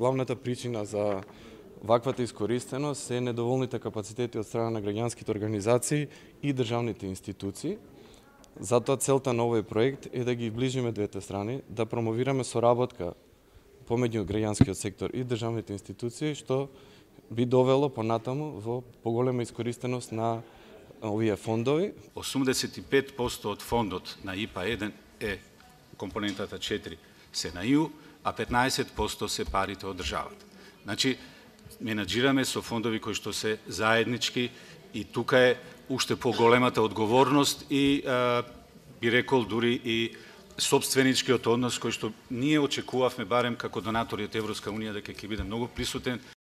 Главната причина за ваквата искористеност е недоволните капацитети од страна на граѓанските организации и државните институции. Затоа целта на овој проект е да ги ближиме двете страни, да промовираме соработка помеѓу граѓанскиот сектор и државните институции, што би довело понатаму во поголема искористеност на овие фондови. 85% од фондот на ИПА 1 е компонентата 4 се на ИУ, а 15% се парите од државата. Значи, менаджираме со фондови кои што се заеднички и тука е уште поголемата одговорност и а, би рекол дури и собственичкиот однос кој што ние очекувавме барем како донатори од Европска унија дека ќе биде многу присутен